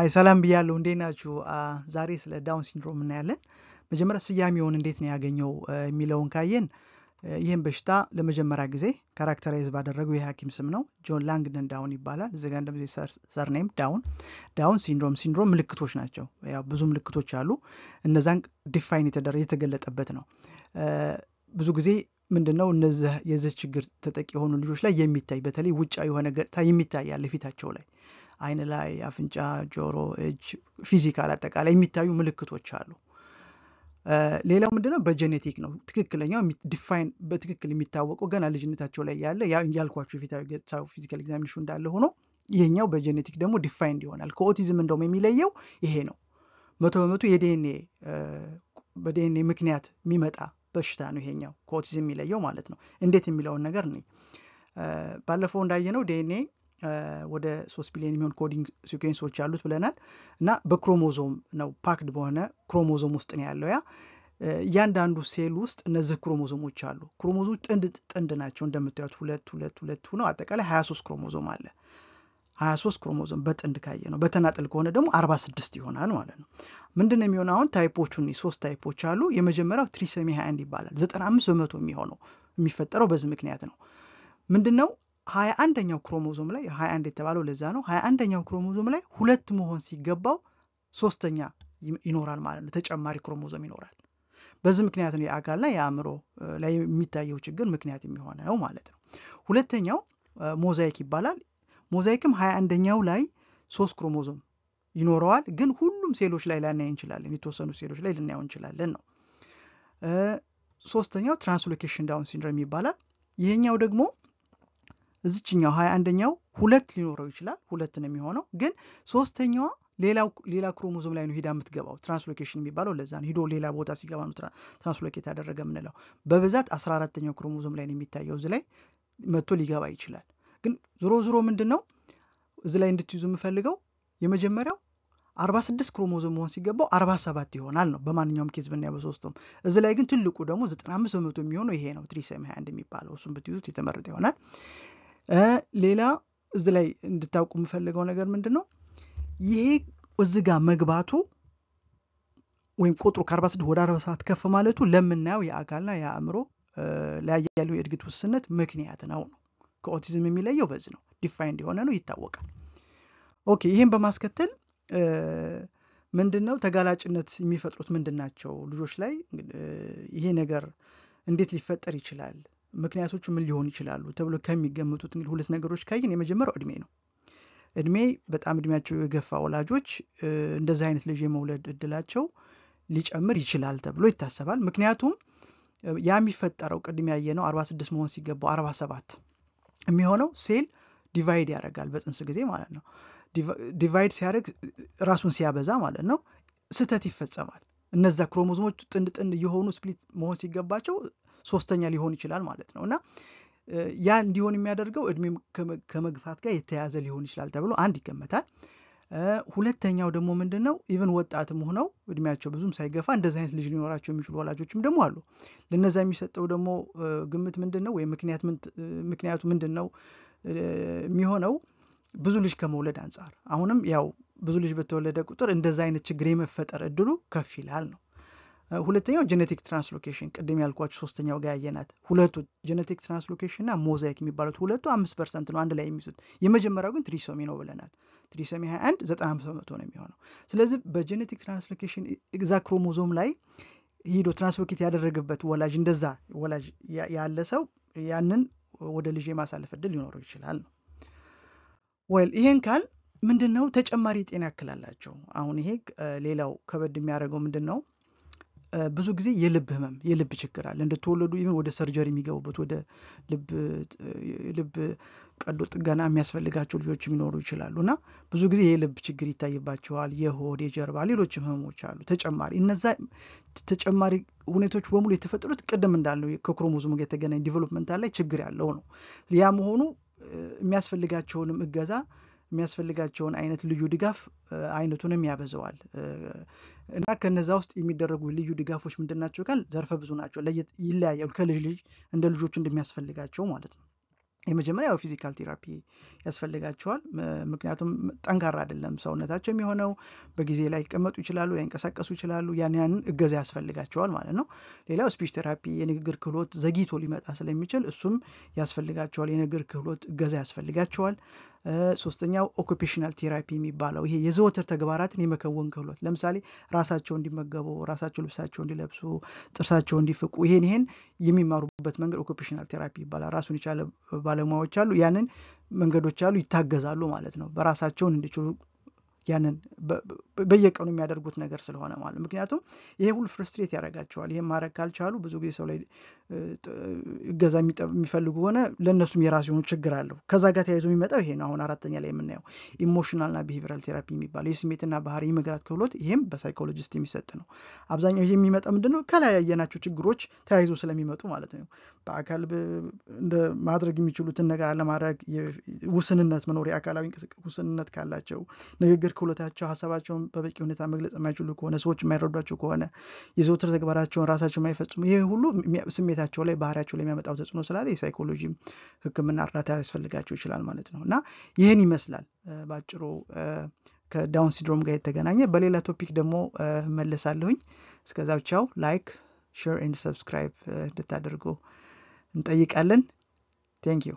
አይ ሰላም ብያለሁ። እንዴት ናችሁ? ዛሬ ስለ ዳውን ሲንድሮም እናያለን። መጀመሪያ ስያሜውን እንዴት ነው ያገኘው የሚለውን ካየን ይህን በሽታ ለመጀመሪያ ጊዜ ካራክተራይዝ ባደረገው የሐኪም ስም ነው። ጆን ላንግደን ዳውን ይባላል። እዚጋ ጋር ሰርኔም ዳውን። ዳውን ሲንድሮም ሲንድሮም ምልክቶች ናቸው። ያው ብዙ ምልክቶች አሉ። እነዛን ዲፋይን የተገለጠበት ነው። ብዙ ጊዜ ምንድን ነው እነዚህ የዚህ ችግር ተጠቂ የሆኑ ልጆች ላይ የሚታይ በተለይ ውጫ የሆነ ገጽታ የሚታያል ፊታቸው ላይ አይን ላይ፣ አፍንጫ፣ ጆሮ፣ እጅ፣ ፊዚካል አጠቃላይ የሚታዩ ምልክቶች አሉ። ሌላው ምንድነው? በጀኔቲክ ነው። ትክክለኛው ዲፋይን በትክክል የሚታወቀው ገና ልጅነታቸው ላይ ያለ ያልኳቸው የፊታዊ ፊዚካል ኤግዛሚኔሽን እንዳለ ሆኖ ይሄኛው በጀኔቲክ ደግሞ ዲፋይንድ ይሆናል። ከኦቲዝም እንደውም የሚለየው ይሄ ነው። መቶ በመቶ የዲኤንኤ በዲኤንኤ ምክንያት የሚመጣ በሽታ ነው ይሄኛው ከኦቲዝም የሚለየው ማለት ነው። እንዴት የሚለውን ነገር ባለፈው እንዳየነው ዲኤንኤ ወደ ሶስት ቢሊዮን የሚሆን ኮዲንግ ሲኩዌንሶች አሉት ብለናል እና በክሮሞዞም ነው ፓክድ በሆነ ክሮሞዞም ውስጥ ነው ያለው ያ እያንዳንዱ ሴል ውስጥ እነዚህ ክሮሞዞሞች አሉ። ክሮሞዞሞች ጥንድ ጥንድ ናቸው እንደምታዩት ሁለት ሁለት ሁለት ነው። አጠቃላይ 23 ክሮሞዞም አለ። 23 ክሮሞዞም በጥንድ ካየ ነው። በተናጠል ከሆነ ደግሞ 46 ይሆናል ማለት ነው። ምንድን ነው የሚሆነው? አሁን ታይፖቹን ሶስት ታይፖች አሉ። የመጀመሪያው ትሪሰሚ 21 ይባላል። 95 በመቶ የሚሆነው የሚፈጠረው በዚህ ምክንያት ነው። ምንድን ነው ሀያ አንደኛው ክሮሞዞም ላይ ሀያ አንድ የተባለው ለዛ ነው። ሀያ አንደኛው ክሮሞዞም ላይ ሁለት መሆን ሲገባው ሶስተኛ ይኖራል ማለት ነው። ተጨማሪ ክሮሞዞም ይኖራል። በዚህ ምክንያት ነው የአካልና የአእምሮ ላይ የሚታየው ችግር ምክንያት የሚሆነው ማለት ነው። ሁለተኛው ሞዛይክ ይባላል። ሞዛይክም ሀያ አንደኛው ላይ ሶስት ክሮሞዞም ይኖረዋል፣ ግን ሁሉም ሴሎች ላይ ላናይ እንችላለን። የተወሰኑ ሴሎች ላይ ልናየው እንችላለን ነው። ሶስተኛው ትራንስሎኬሽን ዳውን ሲንድሮም ይባላል። ይሄኛው ደግሞ እዚችኛው ሀያ አንደኛው ሁለት ሊኖረው ይችላል። ሁለት ነው የሚሆነው። ግን ሶስተኛዋ ሌላ ክሮሞዞም ላይ ነው ሂዳ የምትገባው። ትራንስሎኬሽን የሚባለው ለዛ ነው። ሂዶ ሌላ ቦታ ሲገባ ነው ትራንስሎኬት ያደረገ የምንለው። በብዛት አስራ አራተኛው ክሮሞዞም ላይ ነው የሚታየው። እዚ ላይ መጥቶ ሊገባ ይችላል። ግን ዞሮ ዞሮ ምንድን ነው እዚ ላይ እንድትይዙ የምፈልገው የመጀመሪያው አርባ ስድስት ክሮሞዞም መሆን ሲገባው አርባ ሰባት ይሆናል ነው በማንኛውም ኬዝ ብናየው በሶስቱም። እዚ ላይ ግን ትልቁ ደግሞ ዘጠና አምስት በመቶ የሚሆነው ይሄ ነው ትሪሰም ሀያ አንድ የሚባለው እሱም ብትይዙት የተመረጠ ይሆናል። ሌላ እዚህ ላይ እንድታውቁ የምፈልገው ነገር ምንድን ነው ይሄ እዚጋ ጋር መግባቱ ወይም ቁጥሩ ከ46 ወደ 47 ከፍ ማለቱ ለምናየው የአካልና የአእምሮ ላይ ያለው የእድግት ውስነት ምክንያት ነው ነው ከኦቲዝም የሚለየው በዚ ነው ዲፋይንድ የሆነ ነው ይታወቃል ኦኬ ይህም በማስከተል ምንድን ነው ተጋላጭነት የሚፈጥሩት ምንድን ናቸው ልጆች ላይ ይሄ ነገር እንዴት ሊፈጠር ይችላል ምክንያቶቹ ምን ሊሆኑ ይችላሉ ተብሎ ከሚገመቱት እንግዲህ ሁለት ነገሮች ካየን የመጀመሪያው እድሜ ነው። እድሜ በጣም እድሜያቸው የገፋ ወላጆች እንደዚህ አይነት ልጅ የመውለድ እድላቸው ሊጨምር ይችላል ተብሎ ይታሰባል። ምክንያቱም ያ የሚፈጠረው ቅድም ነው 46 መሆን ሲገባው 47 የሚሆነው ሴል ዲቫይድ ያደርጋል በጽንስ ጊዜ ማለት ነው። ዲቫይድ ሲያደርግ ራሱን ሲያበዛ ማለት ነው ስህተት ይፈጸማል። እነዛ ክሮሞዞሞች ጥንድ ጥንድ የሆኑ ስፕሊት መሆን ሲገባቸው ሶስተኛ ሊሆን ይችላል ማለት ነው እና ያ እንዲሆን የሚያደርገው እድሜ ከመግፋት ጋር የተያያዘ ሊሆን ይችላል ተብሎ አንድ ይገመታል። ሁለተኛው ደግሞ ምንድን ነው ኢቨን ወጣትም ሆነው እድሜያቸው ብዙም ሳይገፋ እንደዚህ አይነት ልጅ ሊኖራቸው የሚችሉ ወላጆችም ደግሞ አሉ። ለነዛ የሚሰጠው ደግሞ ግምት ምንድን ነው ወይም ምክንያቱ ምንድን ነው የሚሆነው ብዙ ልጅ ከመውለድ አንጻር አሁንም ያው ብዙ ልጅ በተወለደ ቁጥር እንደዛ አይነት ችግር የመፈጠር እድሉ ከፍ ይላል ነው። ሁለተኛው ጄኔቲክ ትራንስሎኬሽን ቅድም ያልኳቸው ሶስተኛው ጋር ያየናት ሁለቱ ጄኔቲክ ትራንስሎኬሽን እና ሞዛይክ የሚባሉት ሁለቱ አምስት ፐርሰንት ነው አንድ ላይ የሚሱት የመጀመሪያው ግን ትሪሶሚ ነው ብለናል። ትሪሶሚ 21 95 በመቶ ነው የሚሆነው። ስለዚህ በጄኔቲክ ትራንስሎኬሽን እዛ ክሮሞዞም ላይ ሂዶ ትራንስሎኬት ያደረገበት ወላጅ እንደዛ ወላጅ ያለ ሰው ያንን ወደ ልጅ የማሳለፍ እድል ሊኖረው ይችላል ነው ወይል ይሄን ካል ምንድን ነው ተጨማሪ ጤና ያክል አላቸው። አሁን ይሄ ሌላው ከበድ የሚያደርገው ምንድን ነው ብዙ ጊዜ የልብ ህመም የልብ ችግር አለ። እንደተወለዱ ኢቨን ወደ ሰርጀሪ የሚገቡበት ወደ ልብ ቀዶ ጥገና የሚያስፈልጋቸው ልጆች የሚኖሩ ይችላሉ እና ብዙ ጊዜ የልብ ችግር ይታይባቸዋል። የሆድ፣ የጀርባ፣ ሌሎችም ህመሞች አሉ። ተጨማሪ እነዛ ተጨማሪ ሁኔቶች በሙሉ የተፈጠሩት ቅድም እንዳልነው ከክሮሞዞም ጋር የተገናኘ ዲቨሎፕመንታል ላይ ችግር ያለው ነው። ያ መሆኑ የሚያስፈልጋቸውንም እገዛ የሚያስፈልጋቸውን አይነት ልዩ ድጋፍ አይነቱንም ያበዘዋል እና ከነዛ ውስጥ የሚደረጉ ልዩ ድጋፎች ምንድን ናቸው ዘርፈ ብዙ ናቸው። ይለያያሉ። ከልጅ ልጅ እንደ ልጆቹ እንደሚያስፈልጋቸው ማለት ነው። የመጀመሪያው ፊዚካል ቴራፒ ያስፈልጋቸዋል። ምክንያቱም ጠንካራ አይደለም ሰውነታቸው የሚሆነው በጊዜ ላይ ሊቀመጡ ይችላሉ፣ ያንቀሳቀሱ ይችላሉ። ያን ያንን እገዛ ያስፈልጋቸዋል ማለት ነው። ሌላው ስፒች ቴራፒ የንግግር ክህሎት ዘጊቶ ሊመጣ ስለሚችል እሱም ያስፈልጋቸዋል። የንግግር ክህሎት እገዛ ያስፈልጋቸዋል። ሶስተኛው ኦኩፔሽናል ቴራፒ የሚባለው ይሄ የዘወትር ተግባራትን የመከወን ክህሎት ለምሳሌ ራሳቸው እንዲመገቡ፣ ራሳቸው ልብሳቸው እንዲለብሱ፣ ጥርሳቸው እንዲፍቁ ይሄን ይሄን የሚማሩበት መንገድ ኦኩፔሽናል ቴራፒ ይባላል። ራሱን የቻለ ባለሙያዎች አሉ። ያንን መንገዶች አሉ ይታገዛሉ ማለት ነው። በራሳቸውን እንዲችሉ ያንን በየቀኑ የሚያደርጉት ነገር ስለሆነ ማለት ምክንያቱም ይሄ ሁሉ ፍርስትሬት ያደርጋቸዋል። ይሄ ማድረግ ካልቻሉ ብዙ ጊዜ ሰው ላይ እገዛ የሚፈልጉ ሆነ ለእነሱም የራሱ የሆኑ ችግር አለው። ከዛ ጋር ተያይዞ የሚመጣው ይሄ ነው። አሁን አራተኛ ላይ የምናየው ኢሞሽናልና ቢሄቪራል ቴራፒ የሚባለው የስሜትና ባህሪ የመግራት ክህሎት፣ ይሄም በሳይኮሎጂስት የሚሰጥ ነው። አብዛኛው ይሄ የሚመጣ ምንድን ነው ከላይ ያየናቸው ችግሮች ተያይዞ ስለሚመጡ ማለት ነው። በአካል ማድረግ የሚችሉትን ነገር አለማድረግ፣ ውስንነት መኖር፣ የአካላዊ ውስንነት ካላቸው፣ ንግግር ክህሎታቸው ሀሳባቸውን ራሳቸውን በበቂ ሁኔታ መግለጽ የማይችሉ ከሆነ ሰዎች የማይረዷቸው ከሆነ የዘውትር ተግባራቸውን ራሳቸው የማይፈጽሙ ይሄ ሁሉ ስሜታቸው ላይ ባህሪያቸው ላይ የሚያመጣው ተጽዕኖ ስላለ የሳይኮሎጂ ህክምና እርዳታ ያስፈልጋቸው ይችላል ማለት ነው እና ይህን ይመስላል በአጭሩ ከዳውን ሲድሮም ጋር የተገናኘ በሌላ ቶፒክ ደግሞ መለሳለሁኝ። እስከዛ ቻው። ላይክ ሼር ኤንድ ሰብስክራይብ እንድታደርጉ እንጠይቃለን። ቴንክ ዩ